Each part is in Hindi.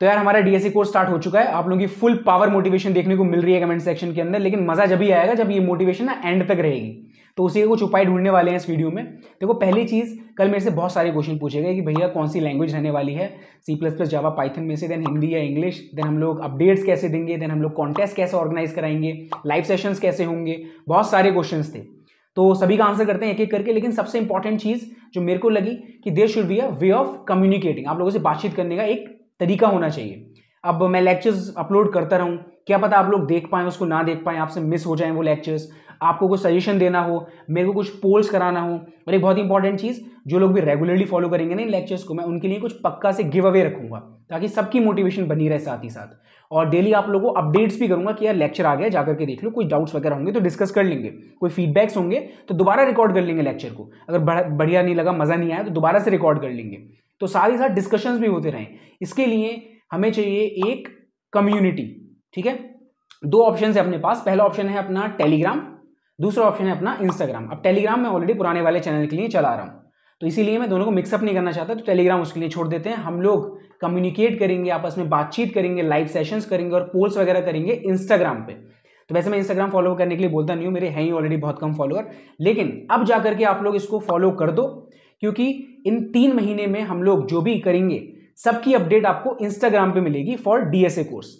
तो यार हमारा डीएससी कोर्स स्टार्ट हो चुका है आप लोगों की फुल पावर मोटिवेशन देखने को मिल रही है कमेंट सेक्शन के अंदर लेकिन मजा जब ही आएगा जब ये मोटिवेशन ना एंड तक रहेगी तो उसी के कुछ उपाय ढूंढने वाले हैं इस वीडियो में देखो पहली चीज़ कल मेरे से बहुत सारे क्वेश्चन पूछे गए कि भैया कौन सी लैंग्वेज रहने वाली है C plus plus Java Python में से देन हिंदी या इंग्लिश देन हम लोग अपडेट्स कैसे देंगे देन हम लोग कॉन्टेस्ट कैसे ऑर्गेनाइज कराएंगे लाइव सेशन कैसे होंगे बहुत सारे क्वेश्चन थे तो सभी का आंसर करते हैं एक एक करके लेकिन सबसे इंपॉर्टेंट चीज़ जो मेरे को लगी कि there should be a way of communicating आप लोगों से बातचीत करने का एक तरीका होना चाहिए अब मैं लेक्चर्स अपलोड करता रहूँ क्या पता आप लोग देख पाएँ उसको ना देख पाएँ आपसे मिस हो जाएँ वो लेक्चर्स आपको कुछ सजेशन देना हो मेरे को कुछ पोल्स कराना हो और एक बहुत ही इंपॉर्टेंट चीज़ जो लोग भी रेगुलरली फॉलो करेंगे ना इन लेक्चर्स को मैं उनके लिए कुछ पक्का से गिव अवे रखूँगा ताकि सबकी मोटिवेशन बनी रहे साथ ही साथ और डेली आप लोगों को अपडेट्स भी करूँगा कि यार लेक्चर आ गया जाकर के देख लो कोई डाउट्स वगैरह होंगे तो डिस्कस कर लेंगे कोई फीडबैक्स होंगे तो दोबारा रिकॉर्ड कर लेंगे लेक्चर को अगर बढ़िया नहीं लगा मज़ा नहीं आया तो दोबारा से रिकॉर्ड कर लेंगे तो साथ ही साथ डिस्कशंस भी होते रहें इसके लिए हमें चाहिए एक कम्युनिटी ठीक है दो ऑप्शन है अपने पास पहला ऑप्शन है अपना टेलीग्राम दूसरा ऑप्शन है अपना इंस्टाग्राम अब टेलीग्राम में ऑलरेडी पुराने वाले चैनल के लिए चला रहा हूँ तो इसीलिए मैं दोनों को मिक्सअप नहीं करना चाहता तो टेलीग्राम उसके लिए छोड़ देते हैं हम लोग कम्युनिकेट करेंगे आपस में बातचीत करेंगे लाइव सेशंस करेंगे और पोल्स वगैरह करेंगे इंस्टाग्राम पे तो वैसे मैं इंस्टाग्राम फॉलो करने के लिए बोलता नहीं हूँ मेरे हैं ही ऑलरेडी बहुत कम फॉलोअर लेकिन अब जाकर के आप लोग इसको फॉलो कर दो क्योंकि इन तीन महीने में हम लोग जो भी करेंगे सबकी अपडेट आपको इंस्टाग्राम पे मिलेगी फॉर डीएसए कोर्स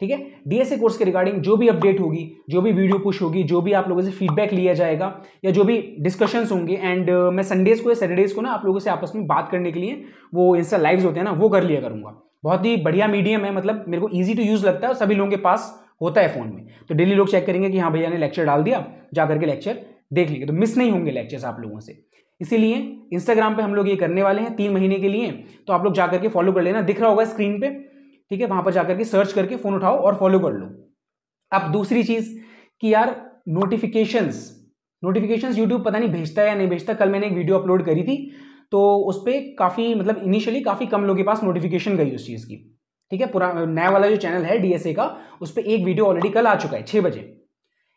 ठीक है डीएसए कोर्स के रिगार्डिंग जो भी अपडेट होगी जो भी वीडियो पुश होगी जो भी आप लोगों से फीडबैक लिया जाएगा या जो भी डिस्कशंस होंगे एंड uh, मैं संडेज को या सैटरडेज को ना आप लोगों से आपस में बात करने के लिए वो इंस्टा लाइव होते हैं ना वो कर लिया करूंगा बहुत ही बढ़िया मीडियम है मतलब मेरे को ईजी टू यूज़ लगता है सभी लोगों के पास होता है फ़ोन में तो डेली लोग चेक करेंगे कि हाँ भैया ने लेक्चर डाल दिया जाकर के लेक्चर देख लेंगे तो मिस नहीं होंगे लेक्चर्स आप लोगों से इसीलिए इंस्टाग्राम पे हम लोग ये करने वाले हैं तीन महीने के लिए तो आप लोग जाकर के फॉलो कर लेना दिख रहा होगा स्क्रीन पे ठीक है वहां पर जाकर के सर्च करके फोन उठाओ और फॉलो कर लो अब दूसरी चीज कि यार नोटिफिकेशंस नोटिफिकेशंस यूट्यूब पता नहीं भेजता है या नहीं भेजता कल मैंने एक वीडियो अपलोड करी थी तो उस पर काफ़ी मतलब इनिशियली काफ़ी कम लोगों के पास नोटिफिकेशन गई उस चीज़ की ठीक है पुराना नया वाला जो चैनल है डीएसए का उस पर एक वीडियो ऑलरेडी कल आ चुका है छह बजे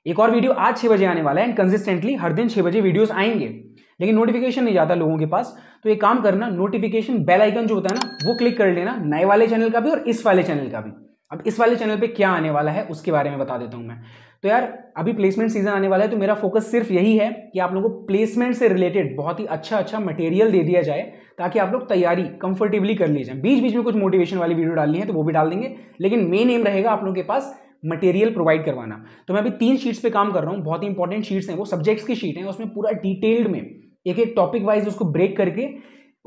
एक और वीडियो आज छह बजे आने वाला है एंड कंसिस्टेंटली हर दिन छह बजे वीडियोस आएंगे लेकिन नोटिफिकेशन नहीं जाता लोगों के पास तो एक काम करना नोटिफिकेशन बेल आइकन जो होता है ना वो क्लिक कर लेना नए वाले चैनल का भी और इस वाले चैनल का भी अब इस वाले चैनल पे क्या आने वाला है उसके बारे में बता देता हूं मैं तो यार अभी प्लेसमेंट सीजन आने वाला है तो मेरा फोकस सिर्फ यही है कि आप लोगों को प्लेसमेंट से रिलेटेड बहुत ही अच्छा अच्छा मटेरियल दे दिया जाए ताकि आप लोग तैयारी कंफर्टेबली कर ली जाए बीच बीच में कुछ मोटिवेशन वाली वीडियो डालनी है तो वो भी डाल देंगे लेकिन मेन एम रहेगा आप लोगों के पास मटेरियल प्रोवाइड करवाना तो मैं अभी तीन शीट्स पे काम कर रहा हूँ बहुत ही इंपॉर्टेंट शीट्स हैं वो सब्जेक्ट्स की शीट हैं उसमें पूरा डिटेल्ड में एक एक टॉपिक वाइज उसको ब्रेक करके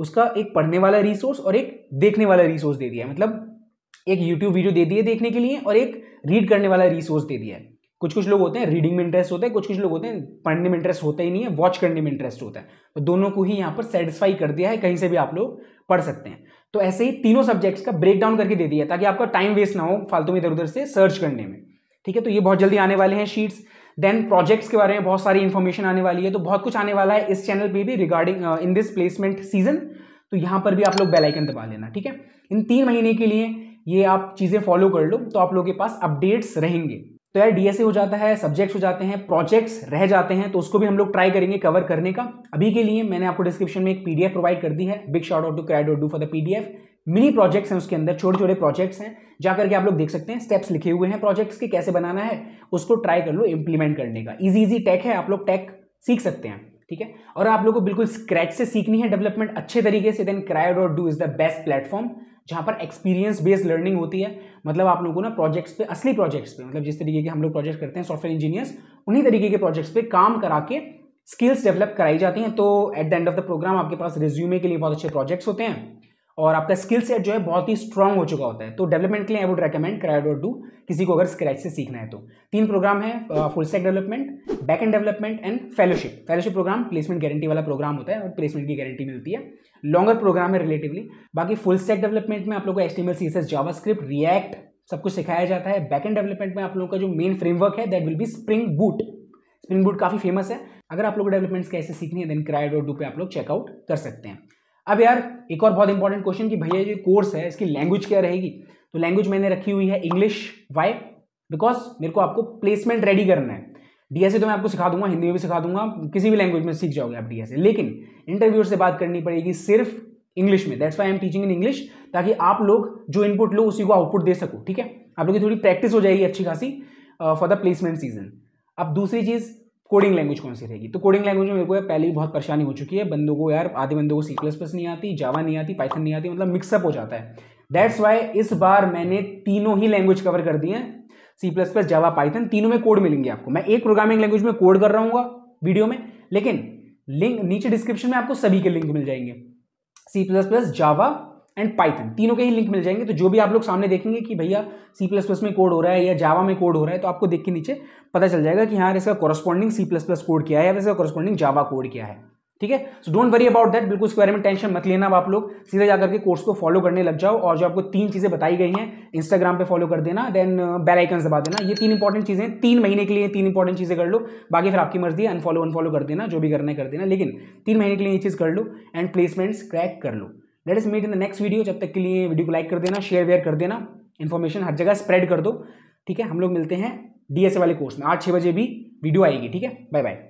उसका एक पढ़ने वाला रिसोर्स और एक देखने वाला रिसोर्स दे दिया है मतलब एक यूट्यूब वीडियो दे दिए देखने के लिए और एक रीड करने वाला रिसोर्स दे दिया है कुछ कुछ लोग होते हैं रीडिंग में इंटरेस्ट होता है कुछ कुछ लोग होते हैं पढ़ने में इंटरेस्ट होता ही नहीं है वॉच करने में इंटरेस्ट होता है तो दोनों को ही यहाँ पर सेटिस्फाई कर दिया है कहीं से भी आप लोग पढ़ सकते हैं तो ऐसे ही तीनों सब्जेक्ट्स का ब्रेक डाउन करके दे दिया ताकि आपका टाइम वेस्ट ना हो फालतू में इधर उधर से सर्च करने में ठीक है तो ये बहुत जल्दी आने वाले हैं शीट्स देन प्रोजेक्ट्स के बारे में बहुत सारी इन्फॉर्मेशन आने वाली है तो बहुत कुछ आने वाला है इस चैनल पर भी regarding in this placement season तो यहाँ पर भी आप लोग बेलाइकन दबा लेना ठीक है इन तीन महीने के लिए ये आप चीज़ें फॉलो कर लो तो आप लोगों के पास अपडेट्स रहेंगे तो यार डीएसए हो जाता है सब्जेक्ट्स हो जाते हैं प्रोजेक्ट्स रह जाते हैं तो उसको भी हम लोग ट्राई करेंगे कवर करने का अभी के लिए मैंने आपको डिस्क्रिप्शन में एक पीडीएफ प्रोवाइड कर दी है big shout out to Crio Do for the PDF mini projects हैं उसके अंदर छोटे छोटे प्रोजेक्ट्स हैं जा करके आप लोग देख सकते हैं स्टेप्स लिखे हुए हैं प्रोजेक्ट्स के कैसे बनाना है उसको ट्राई कर लो इंप्लीमेंट करने का ईजी इजी टेक है आप लोग टेक सीख सकते हैं ठीक है और आप लोग को बिल्कुल स्क्रैच से सीखनी है डेवलपमेंट अच्छे तरीके से देन क्राइड और Do is the best platform जहाँ पर एक्सपीरियंस बेस्ड लर्निंग होती है मतलब आप लोगों को ना प्रोजेक्ट्स पे असली प्रोजेक्ट्स पे मतलब जिस तरीके के हम लोग प्रोजेक्ट करते हैं सॉफ्टवेयर इंजीनियर्स उन्हीं तरीके के प्रोजेक्ट्स पे काम करा के स्किल्स डेवलप कराई जाती हैं तो at the end of the program आपके पास रिज्यूमे के लिए बहुत अच्छे प्रोजेक्ट्स होते हैं और आपका स्किल सेट जो है बहुत ही स्ट्रांग हो चुका होता है तो डेवलपमेंट के लिए आई वुड रेकमेंड क्राइड और डू किसी को अगर स्क्रैच से सीखना है तो तीन प्रोग्राम है full stack development back end development and fellowship fellowship program placement guarantee वाला प्रोग्राम होता है और प्लेसमेंट की गारंटी मिलती है लॉन्गर प्रोग्राम है रिलेटिवली बाकी फुल स्टैक डेवलपमेंट में आप लोग को S T M L C S JavaScript React सब कुछ सिखाया जाता है बैक एंड डेवलपमेंट में आप लोगों का जो मेन फ्रेमवर्क है that will be Spring Boot Spring Boot काफ़ी फेमस है अगर आप लोगों को डेवलपमेंट्स कैसे सीखनी है देन क्राइड और डू पे आप लोग चेकआउट कर सकते हैं अब यार एक और बहुत इंपॉर्टेंट क्वेश्चन कि भैया जो कोर्स है इसकी लैंग्वेज क्या रहेगी तो लैंग्वेज मैंने रखी हुई है इंग्लिश वाई बिकॉज मेरे को आपको प्लेसमेंट रेडी करना है डीएसए तो मैं आपको सिखा दूंगा हिंदी में भी सिखा दूंगा किसी भी लैंग्वेज में सीख जाओगे आप डीएसए लेकिन इंटरव्यूअर से बात करनी पड़ेगी सिर्फ इंग्लिश में that's why I'm teaching in English ताकि आप लोग जो इनपुट लो उसी को आउटपुट दे सको ठीक है आप लोग की थोड़ी प्रैक्टिस हो जाएगी अच्छी खासी फॉर द प्लेसमेंट सीजन अब दूसरी चीज़ कोडिंग लैंग्वेज कौन सी रहेगी तो कोडिंग लैंग्वेज में मेरे को पहले ही बहुत परेशानी हो चुकी है बंदों को यार आधे बंदों को सी प्लस प्लस नहीं आती जावा नहीं आती पाइथन नहीं आती मतलब मिक्सअप हो जाता है दैट्स वाई इस बार मैंने तीनों ही लैंग्वेज कवर कर दी है C plus plus Java Python तीनों में कोड मिलेंगे आपको मैं एक प्रोग्रामिंग लैंग्वेज में कोड कर रहा हूँ वीडियो में लेकिन लिंक नीचे डिस्क्रिप्शन में आपको सभी के लिंक मिल जाएंगे C plus plus Java and Python तीनों के ही लिंक मिल जाएंगे तो जो भी आप लोग सामने देखेंगे कि भैया सी प्लस प्लस में कोड हो रहा है या जावा में कोड हो रहा है तो आपको देख के नीचे पता चल जाएगा कि हाँ इसका corresponding C plus plus code क्या है या इसका कॉरस्पॉन्डिंग जावा कोड क्या है ठीक है so don't worry about that बिल्कुल इसके बारे में टेंशन मत लेना अब आप लोग सीधे जाकर के कोर्स को फॉलो करने लग जाओ और जो आपको तीन चीज़ें बताई गई हैं इंस्टाग्राम पे फॉलो कर देना देन बेल आइकन दबा देना ये तीन इंपॉर्टेंट चीज़ें तीन महीने के लिए तीन इंपॉर्टेंट चीज़ें कर लो बाकी फिर आपकी मर्जी अनफॉलो अनफॉलो कर देना जो भी करना है कर देना लेकिन तीन महीने के लिए ये चीज़ कर लो एंड प्लेसमेंट्स क्रैक कर लो let us meet in the next video जब तक के लिए वीडियो को लाइक कर देना शेयर वेयर कर देना इन्फॉर्मेशन हर जगह स्प्रेड कर दो ठीक है हम लोग मिलते हैं डीएसए वाले कोर्स में आठ छः बजे भी वीडियो आएगी ठीक है बाय बाय